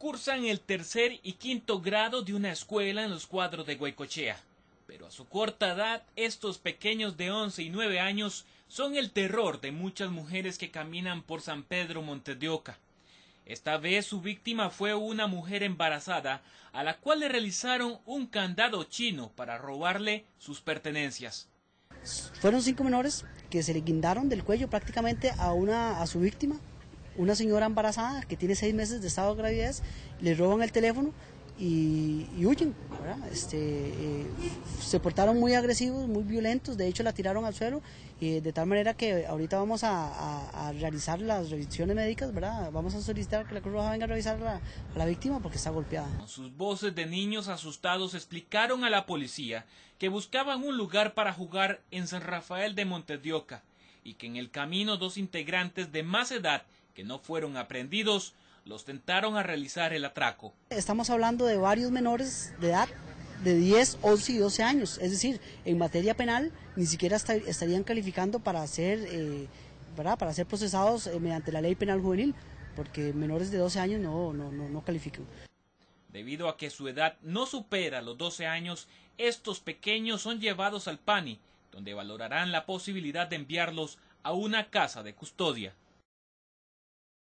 Cursan el tercer y quinto grado de una escuela en los cuadros de Guaycochea, Pero a su corta edad, estos pequeños de 11 y 9 años son el terror de muchas mujeres que caminan por San Pedro Montedioca. Esta vez su víctima fue una mujer embarazada a la cual le realizaron un candado chino para robarle sus pertenencias. Fueron cinco menores que se le guindaron del cuello prácticamente a, una, a su víctima una señora embarazada que tiene seis meses de estado de gravidez, le roban el teléfono y, huyen. Este, eh, se portaron muy agresivos, muy violentos, de hecho la tiraron al suelo, y eh, de tal manera que ahorita vamos a, realizar las revisiones médicas, ¿verdad? vamos a solicitar que la Cruz Roja venga a revisar a la, víctima porque está golpeada. sus voces de niños asustados explicaron a la policía que buscaban un lugar para jugar en San Rafael de Montedioca y que en el camino dos integrantes de más edad no fueron aprendidos, los tentaron a realizar el atraco. Estamos hablando de varios menores de edad de 10, 11 y 12 años, es decir, en materia penal ni siquiera estarían calificando para ser, eh, Para ser procesados eh, mediante la ley penal juvenil, porque menores de 12 años no, no, no califican. Debido a que su edad no supera los 12 años, estos pequeños son llevados al PANI, donde valorarán la posibilidad de enviarlos a una casa de custodia.